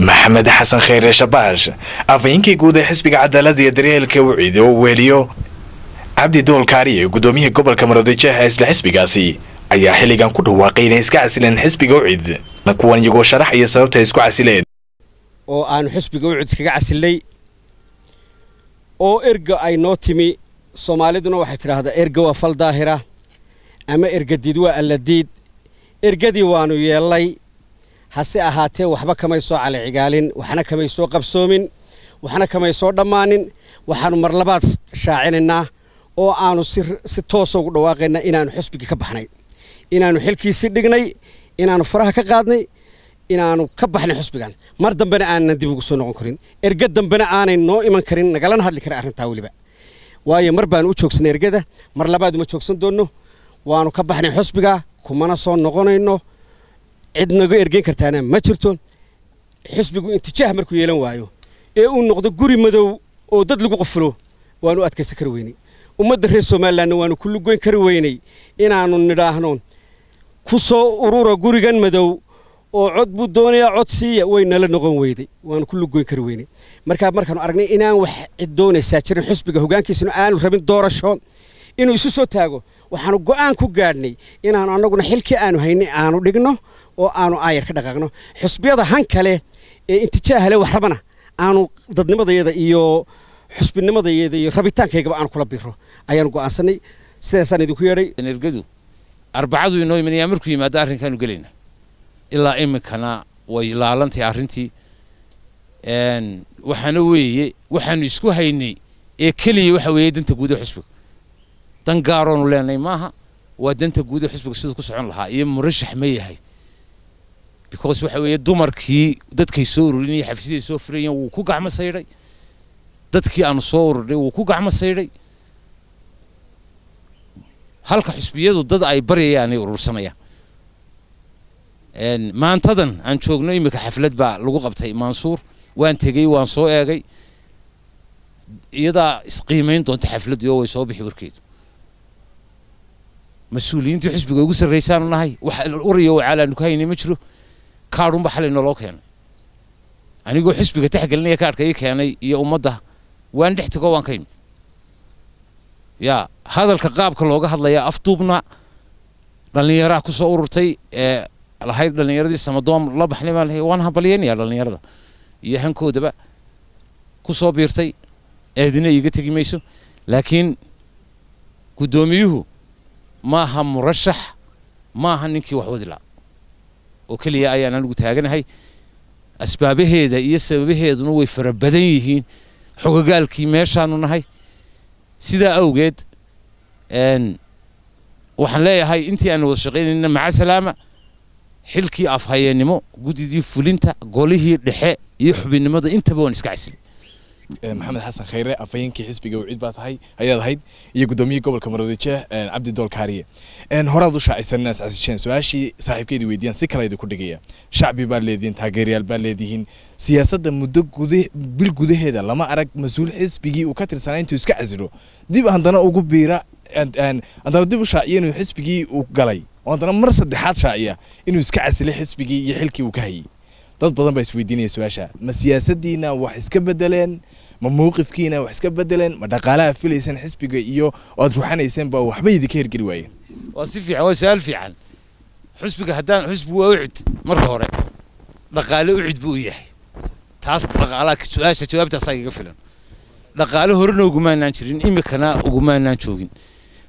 maxamed xasan khayre shabash afhayeenkii guud ee xisbiga cadaaladda iyo daryeelka uu ciido weeliyo cabdi duul kaariye guddoomiyaha gobolka maroodijeexa isla xisbigaasi ayaa xilligan ku dhawaaqay inay iska casileen xisbiga ucid kuwan iyagoo sharaxaya sababta ay isku casileen oo aanu xisbiga ucid kaga casilnay oo erga ay noo timi soomaaliduna waxay tidhaahdaa erga waa fal daahira ama ergadiid waa alladiid ergadii waannu yeellay hase ahaatee waxba kamay soo calicigaalin waxna kamay soo qabsoomin waxna kamay soo dhammaanin waxaanu mar labaad shaacinaynaa oo aanu si toosa ugu dhawaaqaynaa inaanu xusbigii ka baxnay inaanu xilkiisii dhignay inaanu faraha ka qaadnay inaanu ka baxnay xusbigan mar dambena aanan dib ugu soo noqon karin erge dambena aanay noo iman karin nagalana hadli kara arrintaa weliba waayo mar baanu u joogsanay ergada mar labaad uma joogsan doonno waanu ka baxnay xusbiga kumana soo noqonayno cid naga ergeyn kartaana ma jirto xisbigu intijaah markuu yeelan waayo ee uu noqdo guri madow oo dad lagu qufulo waanu adkaysan kari weynay ummadda reer somalilanna waanu ku lugoyn kari weynay inaannu nidhaahno ku soo urura gurigan madow oo cod buu doonayaa cod siiya way nala noqon weyday waanu ku lugoyn kari weynay markaa markaanu aragnay inaan wax cid doonaysaa jirin xisbiga hogaankiisana aanu rabin doorasho inuu isu soo taago waxaanu go-aan ku gaadhnay inaanu annaguna xilkii aanu haynay aanu dhigno oo aanu aayar ka dhaqaaqno xusbiyada han kale ee intijaahale waxrabana aanu dadnimadayada iyo xusbinimadayada iyo rabitaankaygaba aanu kula biro ayaanu go'aansanay sidaasaan idinku yeedhay ergadu arbacadu inoo imanayaa markuu yimaado arrinkaanu gelayna ilaa iminkana way laalantahay arrintii waxaana weeye waxaanu isku haynay ee keliya waxa weeye danta guuda xusbiga dan gaaroonu leenay maaha waa danta guuda xusbiga siduu ku socon lahaa iyo murashax ma yahay because waxa weeye dumarkii dadkay soo ururinayay xafiisyaday soo furayeen wuu ku gacmo saydhay dadkii aanu soo ururnay wuu ku gacmo saydhay halka xusbiyadu dad ay baryayaanay urursanayaan maantadan aan joogno iminka xaflad baa lagu qabtay mansuur waan tegey waan soo eegay iyadaa isqiimayn doonta xafladdu oo way soo bixi warkeedu mas-uuliyiintii xusbiga ugu sarraysaanu nahay wax urayo oo caalaanu haynay ma jiro kaadhunba xalay naloo keenay anigoo xisbiga taxgelinaya kaadhka ii keenay iyo ummadda waan dhex tago waan ka imi yaa hadalka qaabka looga hadlayaa afduubna dhallinyaraha kusoo ururtay ee lahayd dhallinyaradii samadoom la baxnay baan waan hambalyeynaya dhallinyarada iyo hankoodaba ku soo biirtay eedina iiga tegi mayso laakiin guddoomiyuhu ma aha murashax maaha ninkii wax wadi laha oo keliya ayaan anigu taaganahay asbaabaheeda iyo sababaheeduna way fara badan yihiin xogagaalkii meeshaanu nahay sidaa awgeed waxaan leeyahay intii aan wada shaqaynayna maca salaama xilkii afhayeennimo guddidii fulinta golihii dhexe iyo xubinnimada intaba waan iska casilay maxamed xasan khayre afhayeenkii xisbiga wiciid baa tahay ayaad ahayd iyo guddoomiyihii gobolka maroodijeeh cabdi dool kaariye horaad u shaacisan inaad su-aashii saaxiibkeedii weydiiyaan si kale ayda ku dhigaya shacbi baad leedihiin taageerayaal baad leedihiin siyaasadda muddo guda bil gudaheeda lama arag mas-uul xisbigii uu ka tirsanaa intuu iska casilo dib haddana ugu biira haddana dib u shaaciya inuu xisbigii uu galay oo haddana mar saddexaad shaaciya inuu iska casilay xisbigii iyo xilkii uu ka hayey dad badan baa isweydiinaya su-aasha ma siyaasadiina wax iska bedeleen ma mowqifkiina wax iska bedeleen ma dhaqaalaha filayseen xisbiga iyo oad ruxanayseen ba waxba idinka hirgeli waayeen waa si fiican waa su-aal fiican xusbiga haddaan xusbi waa ucid marka hore dhaqaale ucid buu yahay taas dhaqaalaha su-aasha jawaabtaasaa iga filan dhaqaale horena ugumaanaan jirin iminkana ugumaanaan joogin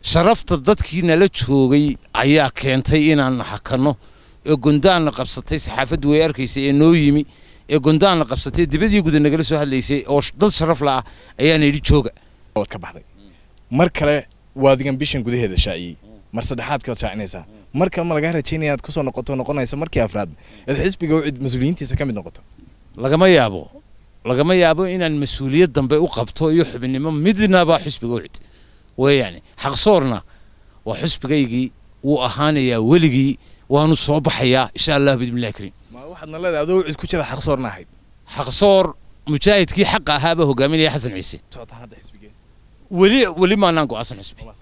sharafta dadkii nala joogay ayaa keentay inaan naxakanno ee gondaan la qabsatay saxaafaddu way arkaysay ee noo yimi ee gondaan la qabsatay dibadii guda nagala soo hadlaysay oo dad sharaf laah ayaana yidhi jooga ka baxday mar kale waad gambishan gudaheeda shaaciyey mar saddexaad kaad shaacinaysaa mar kale ma lagaa rajaynaya inaad kusoo noqoto noqonaysa markii afraad ad xisbiga mas-uuliyiintiisa ka mid noqoto lagama yaabo lagama yaabo inaan mas-uuliyad dambe u qabto iyo xubinimo midnaba xisbiga u cid xaqsoorna waa xisbigaygii wuu ahaanayaa weligii waanu soo baxayaa insha allah bidmillahi kariim waxaad nalada adoo cid ku jira xaqsoorna ahayd xaqsoor mujaahidkii xaqa ahaabaa hogaaminaya xasan ciise weli weli maanaan go'aasan xusbi